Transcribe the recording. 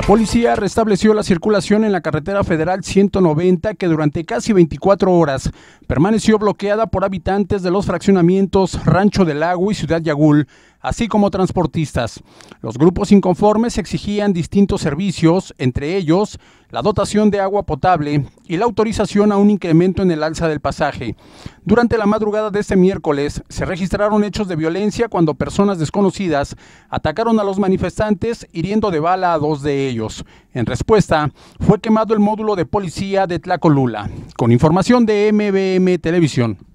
La policía restableció la circulación en la carretera federal 190 que durante casi 24 horas permaneció bloqueada por habitantes de los fraccionamientos Rancho del Lago y Ciudad Yagul, así como transportistas. Los grupos inconformes exigían distintos servicios, entre ellos la dotación de agua potable y la autorización a un incremento en el alza del pasaje. Durante la madrugada de este miércoles se registraron hechos de violencia cuando personas desconocidas atacaron a los manifestantes hiriendo de bala a dos de ellos. En respuesta, fue quemado el módulo de policía de Tlacolula. Con información de MBM Televisión.